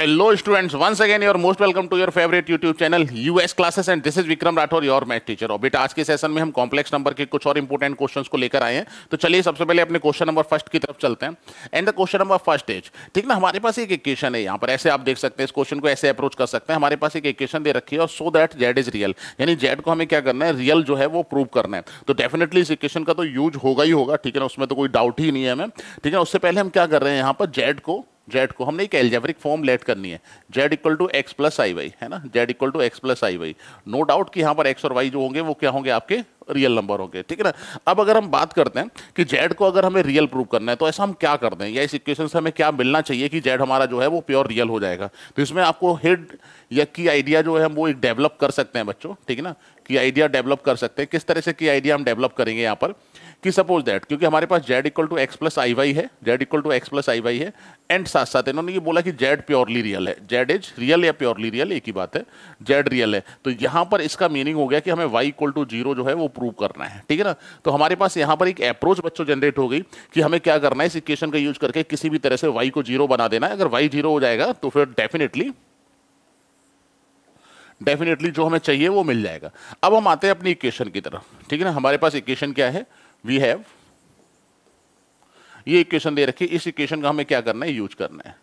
hello students once again your most welcome to your favourite YouTube channel channel US Classes and this is Vikram Rathore your math teacher और बेटा आज के session में हम complex number के कुछ और इंपॉर्टेंट क्वेश्चंस को लेकर आए हैं तो चलिए सबसे पहले अपने क्वेश्चन नंबर फर्स्ट की तरफ चलते हैं and the question number first as ठीक ना हमारे पास एक इक्वेशन है यहाँ पर ऐसे आप देख सकते हैं इस क्वेश्चन को ऐसे अप्रोच कर सकते हैं हमारे पास एक इक्वेशन दे रखी है और so that Z is real यानी जेड को हमें क्या करना है रियल जो है वो प्रूव करना है तो डेफिनेटली इस इक्वेशन का तो यूज होगा ही होगा ठीक है ना उसमें तो कोई डाउट ही नहीं है हमें ठीक है उससे पहले हम क्या कर रहे हैं यहाँ पर जेड को जेड को हमने एक एल्जेब्रिक फॉर्म लेट करनी है Z equal to X plus I Y है ना Z equal to X plus I Y no doubt कि यहाँ पर एक्स और वाई जो होंगे वो क्या होंगे आपके रियल नंबर होंगे ठीक है ना अब अगर हम बात करते हैं कि जेड को अगर हमें रियल प्रूव करना है तो ऐसा हम क्या कर दें या इस इक्वेशन से हमें क्या मिलना चाहिए कि जेड हमारा जो है वो प्योर रियल हो जाएगा तो इसमें आपको हेड या की आइडिया जो है हम वो एक डेवलप कर सकते हैं बच्चों ठीक है ना कि आइडिया डेवलप कर सकते हैं किस तरह से की आइडिया हम डेवलप करेंगे यहाँ पर कि सपोज दैट क्योंकि हमारे पास Z equal to X plus I Y है Z equal to X plus I Y है एंड साथ साथ इन्होंने ये बोला कि जेड प्योरली रियल है जेड इज रियल या प्योरली रियल एक ही बात है जेड रियल है तो यहाँ पर इसका मीनिंग हो गया कि हमें वाई इक्वल टू जीरो जो है वो प्रूव करना है ठीक है ना तो हमारे पास यहाँ पर एक अप्रोच बच्चों जनरेट हो गई कि हमें क्या करना है इस इक्वेशन का यूज करके किसी भी तरह से वाई को जीरो बना देना है अगर वाई जीरो हो जाएगा तो फिर डेफिनेटली डेफिनेटली जो हमें चाहिए वो मिल जाएगा अब हम आते हैं अपनी इक्वेशन की तरफ ठीक है ना हमारे पास इक्वेशन क्या है वी हैव ये इक्वेशन दे रखी इस इक्वेशन का हमें क्या करना है यूज करना है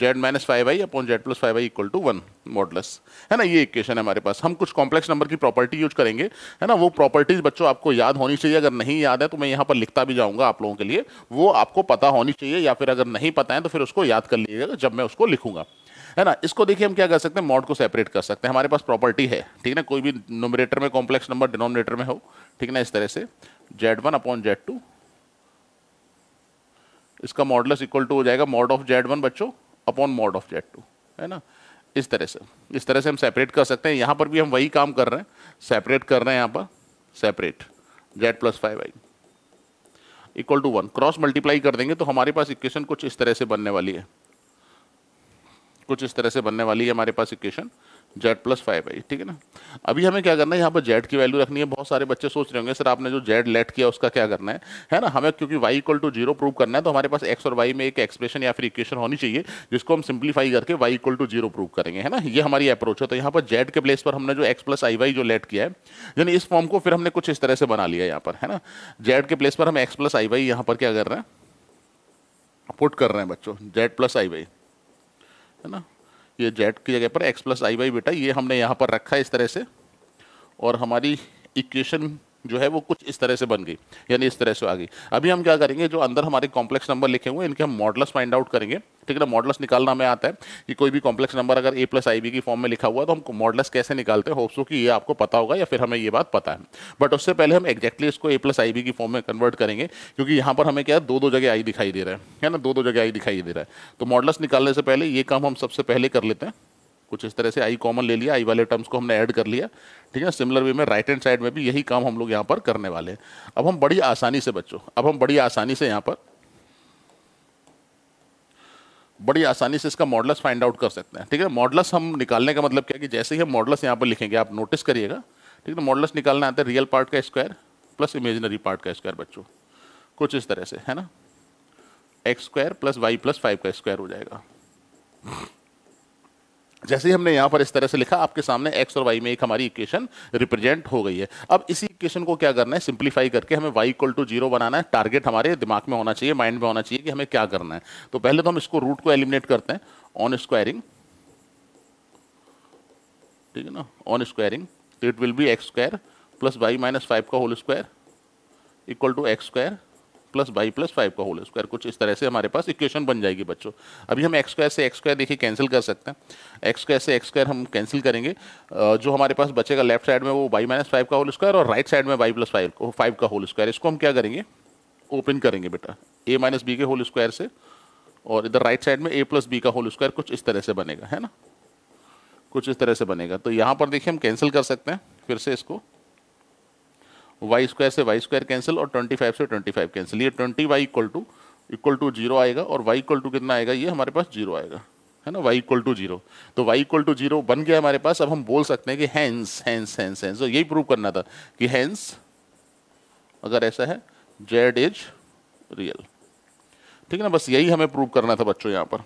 Z minus five I upon Z plus five I equal to one modulus है ना ये इक्वेशन है हमारे पास हम कुछ कॉम्प्लेक्स नंबर की प्रॉपर्टी यूज करेंगे है ना वो प्रॉपर्टीज बच्चों आपको याद होनी चाहिए अगर नहीं याद है तो मैं यहाँ पर लिखता भी जाऊँगा आप लोगों के लिए वो आपको पता होनी चाहिए या फिर अगर नहीं पता है तो फिर उसको याद कर लीजिएगा जब मैं उसको लिखूंगा है ना इसको देखिए हम क्या कर सकते हैं मॉड को सेपरेट कर सकते हैं हमारे पास प्रॉपर्टी है ठीक है ना कोई भी नोमिनेटर में कॉम्प्लेक्स नंबर डिनोमिनेटर में हो ठीक है ना इस तरह से Z one upon Z two इसका मॉडलस इक्वल टू हो जाएगा मॉड ऑफ जेड वन बच्चों upon mod of Z two है ना इस तरह से इस तरह से हम सेपरेट कर सकते हैं यहाँ पर भी हम वही काम कर रहे हैं सेपरेट कर रहे हैं यहाँ पर separate Z plus five I equal to one cross multiply कर देंगे तो हमारे पास इक्वेशन कुछ इस तरह से बनने वाली है कुछ इस तरह से बनने वाली है हमारे पास इक्वेशन जेड प्लस फाइव है ठीक है ना अभी हमें क्या करना है यहाँ पर जेड की वैल्यू रखनी है बहुत सारे बच्चे सोच रहे होंगे सर आपने जो जेड लेट किया उसका क्या करना है है ना हमें क्योंकि Y equal to zero prove करना है तो हमारे पास एक्स और वाई में एक एक्सप्रेशन या फिर इक्वेशन होनी चाहिए जिसको हम सिंप्लीफाई करके Y equal to zero prove करेंगे है ना ये हमारी अप्रोच है तो यहाँ पर जेड के प्लेस पर हमने जो एक्स प्लस आई वाई जो लेट किया है यानी इस फॉर्म को फिर हमने कुछ इस तरह से बना लिया यहाँ पर है ना जेड के प्लेस पर हम एक्स प्लस आई वाई यहाँ पर क्या कर रहे हैं पुट कर रहे हैं बच्चों जेड प्लस आई वाई है ना ये जेड की जगह पर एक्स प्लस आई वाई बेटा ये हमने यहाँ पर रखा है इस तरह से और हमारी इक्वेशन जो है वो कुछ इस तरह से बन गई यानी इस तरह से आ गई अभी हम क्या करेंगे जो अंदर हमारे कॉम्प्लेक्स नंबर लिखे हुए हैं इनके हम मॉडल्स फाइंड आउट करेंगे ठीक है ना मॉडल्स निकालना हमें आता है कि कोई भी कॉम्प्लेक्स नंबर अगर ए प्लस आई बी की फॉर्म में लिखा हुआ है तो हम मॉडल्स कैसे निकालते हैं होप्सो कि ये आपको पता होगा या फिर हमें ये बात पता है बट उससे पहले हम एक्जैक्टली इसको ए प्लस आई बी की फॉर्म में कन्वर्ट करेंगे क्योंकि यहाँ पर हमें क्या दो दो जगह आई दिखाई दे रहा है है ना दो दो जगह आई दिखाई दे रहा है तो मॉडल्स निकालने से पहले ये काम हम सबसे पहले कर लेते हैं कुछ इस तरह से आई कॉमन ले लिया आई वाले टर्म्स को हमने ऐड कर लिया ठीक है सिमिलर वे में राइट हैंड साइड में भी यही काम हम लोग यहाँ पर करने वाले हैं अब हम बड़ी आसानी से बच्चों अब हम बड़ी आसानी से यहाँ पर बड़ी आसानी से इसका मॉडलस फाइंड आउट कर सकते हैं ठीक है मॉडलस हम निकालने का मतलब क्या है कि जैसे ही हम मॉडलस यहाँ पर लिखेंगे आप नोटिस करिएगा ठीक है मॉडलस तो निकालना आता है रियल पार्ट का स्क्वायर प्लस इमेजनरी पार्ट का स्क्वायर बच्चों कुछ इस तरह से है ना X square plus Y plus five का स्क्वायर हो जाएगा जैसे ही हमने यहाँ पर इस तरह से लिखा आपके सामने एक्स और वाई में एक हमारी इक्वेशन रिप्रेजेंट हो गई है अब इसी इक्वेशन को क्या करना है सिंप्लीफाई करके हमें वाई इक्वल टू जीरो बनाना है टारगेट हमारे दिमाग में होना चाहिए माइंड में होना चाहिए कि हमें क्या करना है तो पहले तो हम इसको रूट को एलिमिनेट करते हैं ऑन स्क्वायरिंग ठीक है ना on squaring it will be X square plus Y minus five का whole square equal to X square plus Y plus five का होल स्क्वायर कुछ इस तरह से हमारे पास इक्वेशन बन जाएगी बच्चों अभी हम एक्स स्क्वायर से एक्स स्क्वायर देखिए कैंसिल कर सकते हैं एक्स स्क्वायर से एक्स स्क्वायर हम कैंसिल करेंगे जो हमारे पास बचेगा लेफ्ट साइड में वो वाई माइनस फाइव का होल स्क्वायर और राइट साइड में वाई प्लस फाइव फाइव का होल स्क्वायर इसको हम क्या करेंगे ओपन करेंगे बेटा ए माइनस बी के होल स्क्वायर से और इधर राइट साइड में ए प्लस बी का होल स्क्वायर कुछ इस तरह से बनेगा है ना कुछ इस तरह से बनेगा तो यहाँ पर देखिए हम कैंसिल कर सकते हैं फिर से इसको वाई स्क्वायर से वाई स्क्वायर कैंसिल और ट्वेंटी फाइव से ट्वेंटी फाइव कैंसिल ये twenty Y equal to equal to zero आएगा और वाई इक्वल टू कितना आएगा ये हमारे पास जीरो आएगा है ना वाई इक्वल टू जीरो तो वाई इक्वल टू जीरो बन गया हमारे पास अब हम बोल सकते हैं कि हैंस हैंस हैंस हैंस तो यही प्रूव करना था कि हैंस अगर ऐसा है जेड इज रियल ठीक है ना बस यही हमें प्रूव करना था बच्चों यहाँ पर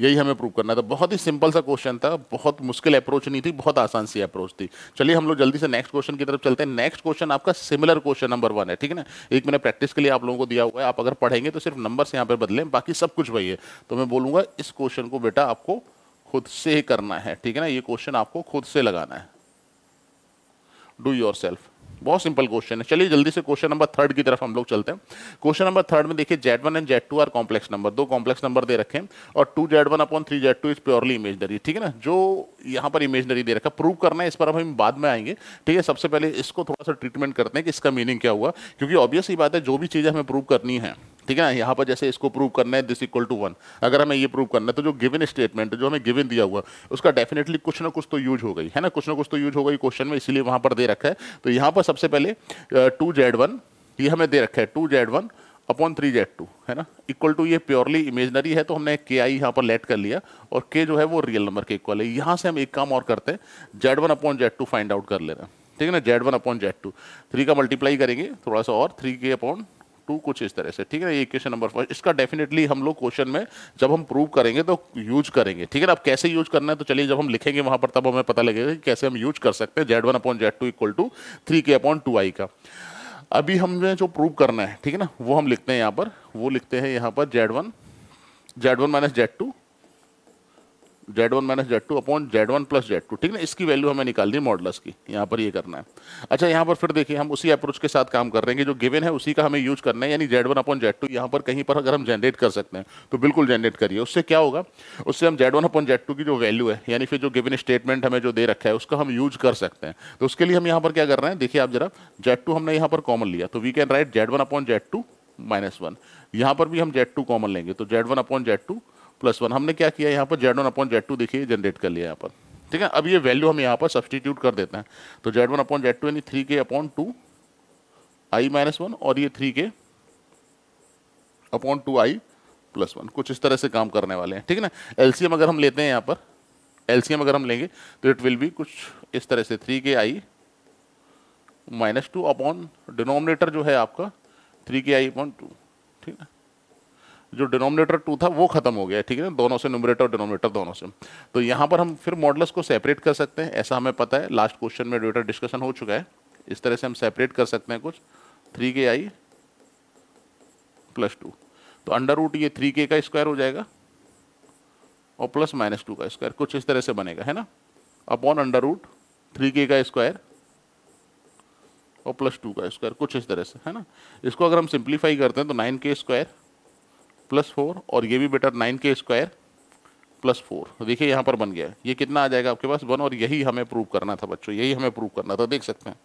यही हमें प्रूव करना था तो बहुत ही सिंपल सा क्वेश्चन था बहुत मुश्किल अप्रोच नहीं थी बहुत आसान सी अप्रोच थी चलिए हम लोग जल्दी से नेक्स्ट क्वेश्चन की तरफ चलते हैं नेक्स्ट क्वेश्चन आपका सिमिलर क्वेश्चन नंबर वन है ठीक है ना एक मैंने प्रैक्टिस के लिए आप लोगों को दिया हुआ है आप अगर पढ़ेंगे तो सिर्फ नंबर यहाँ पर बदलें बाकी सब कुछ वही है तो मैं बोलूँगा इस क्वेश्चन को बेटा आपको खुद से ही करना है ठीक है ना ये क्वेश्चन आपको खुद से लगाना है डू योर सेल्फ बहुत सिंपल क्वेश्चन है चलिए जल्दी से क्वेश्चन नंबर थर्ड की तरफ हम लोग चलते हैं क्वेश्चन नंबर थर्ड में देखिए Z one and Z two are complex number दो कॉम्प्लेक्स नंबर दे रखे और two Z one upon three Z two is purely imaginary ठीक है ना जो यहाँ पर इमेजनरी दे रखा प्रूव करना है इस पर हम बाद में आएंगे ठीक है सबसे पहले इसको थोड़ा सा ट्रीटमेंट करते हैं कि इसका मीनिंग क्या हुआ क्योंकि ऑब्वियस ही बात है जो भी चीज़ें हमें प्रूव करनी है ठीक है ना यहाँ पर जैसे इसको प्रूव करना है दिस इक्वल टू वन अगर हमें ये प्रूव करना है तो जो गिवन स्टेटमेंट जो हमें गिवन दिया हुआ उसका डेफिनेटली कुछ ना कुछ तो यूज हो गई है ना कुछ ना कुछ तो यूज हो गई क्वेश्चन में इसलिए वहाँ पर दे रखा है तो यहाँ पर सबसे पहले टू जेड वन ये हमें दे रखा है two Z one upon three Z two है ना इक्वल टू ये प्योरली इमेजनरी है तो हमने के आई यहाँ पर लेट कर लिया और के जो है वो रियल नंबर के इक्वल है यहाँ से हम एक काम और करते हैं Z one upon Z two find out कर ले रहे हैं ठीक है ना Z one upon Z two three का मल्टीप्लाई करेंगे थोड़ा सा और थ्री के अपॉन टू कुछ इस तरह से ठीक है ना ये इक्वेशन नंबर फर्स्ट इसका डेफिनेटली हम लोग क्वेश्चन में जब हम प्रूव करेंगे तो यूज करेंगे ठीक है ना अब कैसे यूज करना है तो चलिए जब हम लिखेंगे वहां पर तब हमें पता लगेगा कि कैसे हम यूज कर सकते हैं Z one upon Z two equal to three के अपॉन टू आई का अभी हमने जो प्रूव करना है ठीक है ना वो हम लिखते हैं यहाँ पर वो लिखते हैं यहाँ पर Z one Z one minus Z two Z one minus Z two upon Z one plus Z two ठीक ना इसकी वैल्यू हमें निकाल दी मॉडलस की यहाँ पर ये करना है अच्छा यहाँ पर फिर देखिए हम उसी अप्रोच के साथ काम कर रहे हैं जो गिवन है उसी का हमें यूज करना है यानी Z one upon Z two यहाँ पर कहीं पर अगर हम जनरेट कर सकते हैं तो बिल्कुल जनरेट करिए उससे क्या होगा उससे हम Z one upon Z two की जो वैल्यू है यानी फिर जो गिवन स्टेटमेंट हमें जो दे रखा है उसका हम यूज कर सकते हैं तो उसके लिए हम यहाँ पर क्या कर रहे हैं देखिए आप जरा जेड टू हमने यहाँ पर कॉमन लिया तो we can write Z one upon Z two minus one यहाँ पर भी हम जेड टू कॉमन लेंगे तो Z one upon Z two plus one हमने क्या किया यहाँ पर Z one upon Z two देखिए जनरेट कर लिया यहाँ पर ठीक है अब ये वैल्यू हम यहाँ पर सब्सटीट्यूट कर देते हैं तो Z one upon Z two यानी थ्री के upon two I minus one और ये थ्री के upon two I plus one कुछ इस तरह से काम करने वाले हैं ठीक है ना एलसीएम अगर हम लेते हैं यहाँ पर एलसीएम अगर हम लेंगे तो इट विल बी कुछ इस तरह से थ्री के I minus two upon denominator जो है आपका थ्री के आई अपॉन टू ठीक है जो डिनोमिनेटर टू था वो खत्म हो गया ठीक है ना दोनों से न्यूमरेटर डिनोमिनेटर दोनों से तो यहाँ पर हम फिर मॉडल्स को सेपरेट कर सकते हैं ऐसा हमें पता है लास्ट क्वेश्चन में डेटा डिस्कशन हो चुका है इस तरह से हम सेपरेट कर सकते हैं कुछ थ्री के आई प्लस टू तो अंडर रूट ये थ्री के का स्क्वायर हो जाएगा और प्लस माइनस टू का स्क्वायर कुछ इस तरह से बनेगा है ना अपॉन अंडर रूट थ्री के का स्क्वायर और प्लस टू का स्क्वायर कुछ इस तरह से है ना इसको अगर हम सिंप्लीफाई करते हैं तो नाइन के स्क्वायर प्लस फोर और ये भी बेटा नाइन के स्क्वायर प्लस फोर देखिए यहाँ पर बन गया ये कितना आ जाएगा आपके पास वन और यही हमें प्रूव करना था बच्चों यही हमें प्रूव करना था देख सकते हैं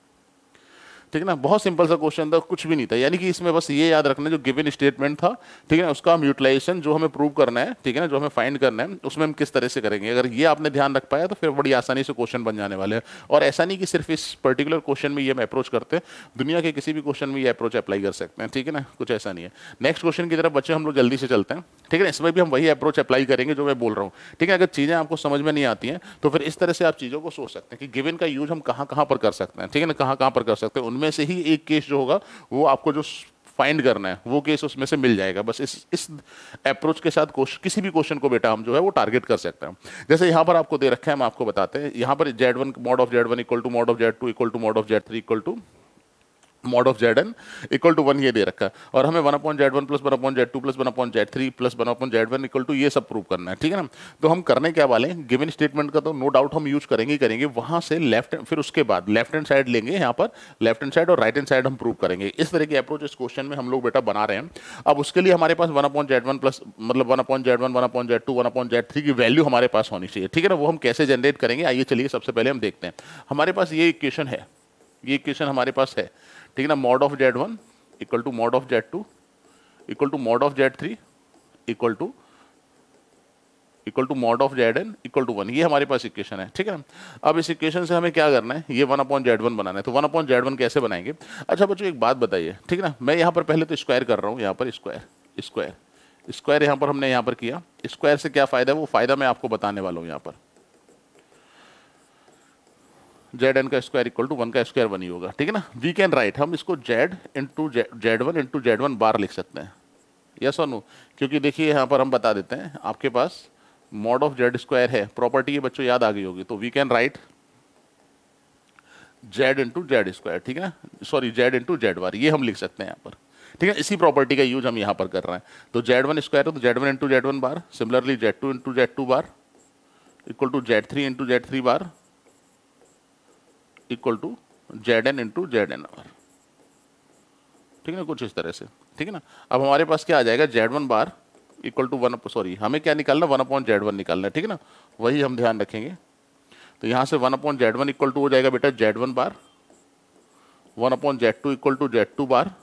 ठीक है ना बहुत सिंपल सा क्वेश्चन था कुछ भी नहीं था यानी कि इसमें बस ये याद रखना जो गिवन स्टेटमेंट था ठीक है ना उसका हम यूटिलाइजेशन जो हमें प्रूव करना है ठीक है ना जो हमें फाइंड करना है उसमें हम किस तरह से करेंगे अगर ये आपने ध्यान रख पाया तो फिर बड़ी आसानी से क्वेश्चन बन जाने वाले हैं और ऐसा नहीं कि सिर्फ इस पर्टिकुलर क्वेश्चन में ये हम अप्रोच करते हैं दुनिया के किसी भी क्वेश्चन में ये अप्रोच अप्लाई कर सकते हैं ठीक है ना कुछ ऐसा नहीं है नेक्स्ट क्वेश्चन की तरफ बच्चे हम लोग जल्दी से चलते हैं ठीक है ना इसमें भी हम वही अप्रोच अप्लाई करेंगे जो मैं बोल रहा हूँ ठीक है अगर चीज़ें आपको समझ में नहीं आती हैं तो फिर इस तरह से आप चीज़ों को सोच सकते हैं कि गिवन का यूज हम कहाँ कहाँ पर कर सकते हैं ठीक है ना कहाँ कहाँ पर कर सकते हैं उनमें से ही एक केस जो होगा वो आपको जो फाइंड करना है वो केस उसमें से मिल जाएगा बस इस इस अप्रोच के साथ किसी भी क्वेश्चन को बेटा हम जो है वो टारगेट कर सकते हैं जैसे यहाँ पर आपको दे रखा है हम आपको बताते हैं यहाँ पर Z one mod of Z one equal to mod of Z two equal to mod of Z three equal to mod of Z N equal to one ये दे रखा है और हमें one upon Z one plus one upon Z two plus one upon Z three plus one upon Z one equal to ये सब prove करना है ठीक है ना तो हम करने क्या वाले हैं गिवन स्टेटमेंट का तो नो no डाउट हम यूज करेंगे करेंगे वहां से लेफ्ट फिर उसके बाद लेफ्ट हैंड साइड लेंगे यहाँ पर लेफ्ट हैंड साइड और राइट हैंड साइड हम प्रूव करेंगे इस तरह की अप्रोच इस क्वेश्चन में हम लोग बेटा बना रहे हैं अब उसके लिए हमारे पास one upon Z one plus मतलब one upon Z one one upon Z two one upon Z three की वैल्यू हमारे पास होनी चाहिए ठीक है ना वो हम कैसे जनरेट करेंगे आइए चलिए सबसे पहले हम देखते हैं हमारे पास ये इक्वेशन है ये इक्वेशन हमारे पास है ठीक है ना mod of Z one equal to mod of Z two equal to mod of Z three equal to equal to mod of Z N equal to one ये हमारे पास इक्वेशन है ठीक है ना अब इस इक्वेशन से हमें क्या करना है ये वन अपॉन जेड वन बनाना है तो वन अपॉन जेड वन कैसे बनाएंगे अच्छा बच्चों एक बात बताइए ठीक है ना मैं यहाँ पर पहले तो स्क्वायर कर रहा हूँ यहाँ पर स्क्वायर स्क्वायर स्क्वायर यहाँ पर हमने यहाँ पर किया स्क्वायर से क्या फ़ायदा है वो फ़ायदा मैं आपको बताने वाला हूँ यहाँ पर जेड एन का स्क्वायर इक्वल टू वन का स्क्वायर वन ही होगा ठीक है ना वी कैन राइट हम इसको Z into Z one into Z one bar लिख सकते हैं यस और नो क्योंकि देखिए यहाँ पर हम बता देते हैं आपके पास मॉड ऑफ जेड स्क्वायर है प्रॉपर्टी ये बच्चों याद आ गई होगी तो we can write Z into Z square ठीक है ना sorry Z into Z bar ये हम लिख सकते हैं यहाँ पर ठीक है इसी प्रॉपर्टी का यूज हम यहाँ पर कर रहे हैं तो जेड वन स्क्वायर है तो Z one into Z one bar similarly Z two into Z two bar equal to Z three into Z three bar equal to Z N into Z N bar ठीक है ना कुछ इस तरह से ठीक है ना अब हमारे पास क्या आ जाएगा Z one bar equal to one sorry हमें क्या निकालना वन अपॉइंट जेड वन निकालना है ठीक है ना वही हम ध्यान रखेंगे तो यहाँ से one upon Z one equal to हो जाएगा बेटा Z one bar one upon Z two equal to Z two bar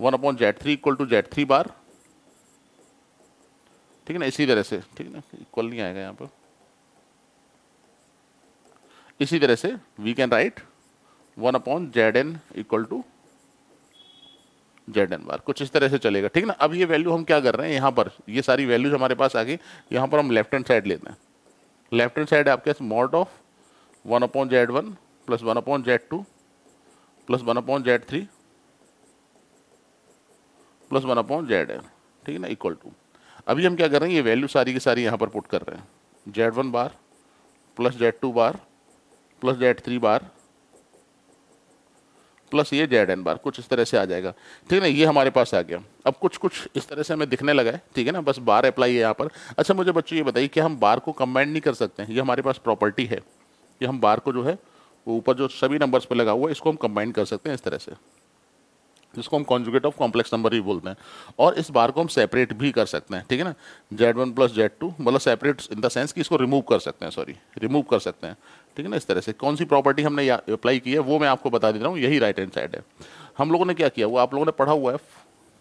one upon Z three equal to Z three bar ठीक है ना इसी तरह से ठीक है ना इक्वल नहीं आएगा यहाँ पर इसी तरह से we can write one upon Z N equal to Z N bar कुछ इस तरह से चलेगा ठीक ना अब ये वैल्यू हम क्या कर रहे हैं यहाँ पर ये सारी वैल्यूज हमारे पास आ गई यहाँ पर हम लेफ्ट हैंड साइड लेते हैं लेफ्ट हैंड साइड आपके पास mod of one upon Z one plus one upon Z two plus one upon Z three plus one upon Z N ठीक है ना इक्वल टू अभी हम क्या कर रहे हैं ये वैल्यू सारी की सारी यहाँ पर पुट कर रहे हैं Z one bar plus Z two bar plus Z three bar plus ये जेड एन बार कुछ इस तरह से आ जाएगा ठीक है ना ये हमारे पास आ गया अब कुछ कुछ इस तरह से हमें दिखने लगा है ठीक है ना बस बार अप्लाई है यहाँ पर अच्छा मुझे बच्चों ये बताइए कि हम बार को कम्बाइन नहीं कर सकते हैं ये हमारे पास प्रॉपर्टी है कि हम बार को जो है वो ऊपर जो सभी नंबर्स पर लगा हुआ है इसको हम कंबाइन कर सकते हैं इस तरह से जिसको हम कॉन्जुगेट ऑफ कॉम्प्लेक्स नंबर ही बोलते हैं और इस बार को हम सेपरेट भी कर सकते हैं ठीक है ना Z one plus Z two मतलब सेपरेट इन द सेंस कि इसको रिमूव कर सकते हैं सॉरी रिमूव कर सकते हैं ठीक है ना इस तरह से कौन सी प्रॉपर्टी हमने अप्लाई की है वो मैं आपको बता दे रहा हूँ यही राइट हैंड साइड है हम लोगों ने क्या किया वो आप लोगों ने पढ़ा हुआ है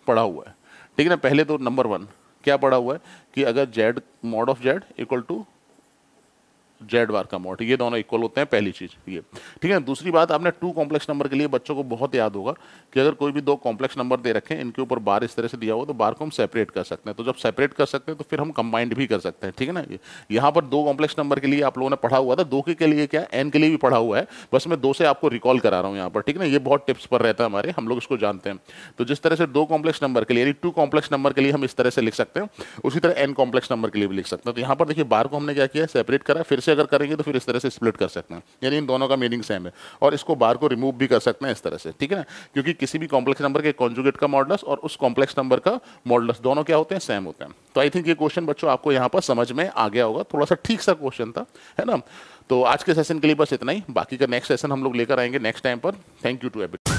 पढ़ा हुआ है ठीक है ना पहले तो नंबर वन क्या पढ़ा हुआ है कि अगर Z mod of Z equal to Z bar का मोट ये दोनों इक्वल होते हैं पहली चीज़ ये ठीक है दूसरी बात आपने टू कॉम्प्लेक्स नंबर के लिए बच्चों को बहुत याद होगा कि अगर कोई भी दो कॉम्प्लेक्स नंबर दे रखें इनके ऊपर बार इस तरह से दिया हो तो बार को हम सेपरेट कर सकते हैं तो जब सेपरेट कर सकते हैं तो फिर हम कंबाइंड भी कर सकते हैं ठीक है ना यहाँ पर दो कॉम्प्लेक्स नंबर के लिए आप लोगों ने पढ़ा हुआ था दो के लिए क्या एन के लिए भी पढ़ा हुआ है बस मैं दो से आपको रिकॉल करा रहा हूँ यहाँ पर ठीक है ना ये बहुत टिप्स पर रहता है हमारे हम लोग इसको जानते हैं तो जिस तरह से दो कॉम्प्लेक्स नंबर के लिए यानी टू कॉम्प्लेक्स नंबर के लिए हम इस तरह से लिख सकते हैं उसी तरह एन कॉम्प्लेक्स नंबर के लिए भी लिख सकते हैं तो यहाँ पर देखिए बार को हमने क्या किया सेपरेट करा फिर से से अगर करेंगे तो फिर इस तरह से स्प्लिट कर सकते हैं यानी इन दोनों का मीनिंग सेम है और इसको बार को रिमूव भी कर सकते हैं इस तरह से ठीक है ना क्योंकि किसी भी कॉम्प्लेक्स नंबर के कॉन्जुगेट का मॉडल्स और उस कॉम्प्लेक्स नंबर का मॉडल्स दोनों क्या होते हैं सेम होते हैं तो आई थिंक ये क्वेश्चन बच्चों आपको यहाँ पर समझ में आ गया होगा थोड़ा सा ठीक सा क्वेश्चन था है ना तो आज के सेशन के लिए बस इतना ही बाकी का नेक्स्ट सेशन हम लोग लेकर आएंगे नेक्स्ट टाइम पर थैंक यू टू एवरी